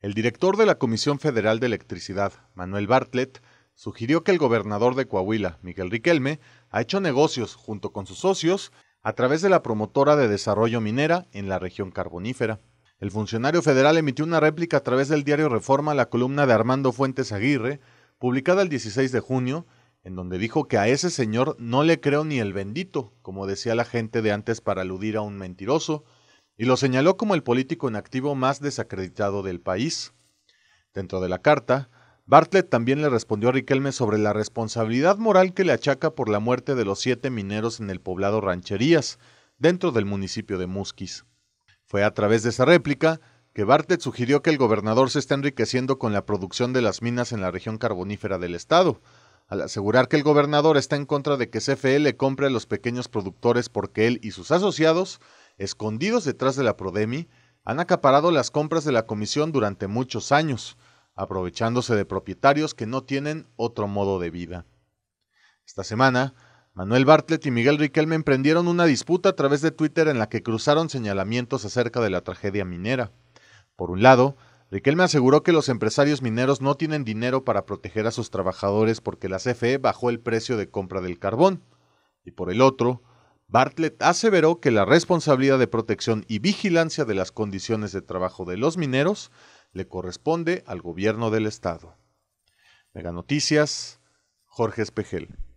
El director de la Comisión Federal de Electricidad, Manuel Bartlett, sugirió que el gobernador de Coahuila, Miguel Riquelme, ha hecho negocios junto con sus socios a través de la promotora de desarrollo minera en la región carbonífera. El funcionario federal emitió una réplica a través del diario Reforma la columna de Armando Fuentes Aguirre, publicada el 16 de junio, en donde dijo que a ese señor no le creo ni el bendito, como decía la gente de antes para aludir a un mentiroso, y lo señaló como el político en activo más desacreditado del país. Dentro de la carta, Bartlett también le respondió a Riquelme sobre la responsabilidad moral que le achaca por la muerte de los siete mineros en el poblado Rancherías, dentro del municipio de Musquis. Fue a través de esa réplica que Bartlett sugirió que el gobernador se está enriqueciendo con la producción de las minas en la región carbonífera del estado, al asegurar que el gobernador está en contra de que CFE le compre a los pequeños productores porque él y sus asociados escondidos detrás de la Prodemi, han acaparado las compras de la Comisión durante muchos años, aprovechándose de propietarios que no tienen otro modo de vida. Esta semana, Manuel Bartlett y Miguel Riquelme emprendieron una disputa a través de Twitter en la que cruzaron señalamientos acerca de la tragedia minera. Por un lado, Riquelme aseguró que los empresarios mineros no tienen dinero para proteger a sus trabajadores porque la CFE bajó el precio de compra del carbón. Y por el otro, Bartlett aseveró que la responsabilidad de protección y vigilancia de las condiciones de trabajo de los mineros le corresponde al gobierno del Estado. Mega Noticias, Jorge Espejel.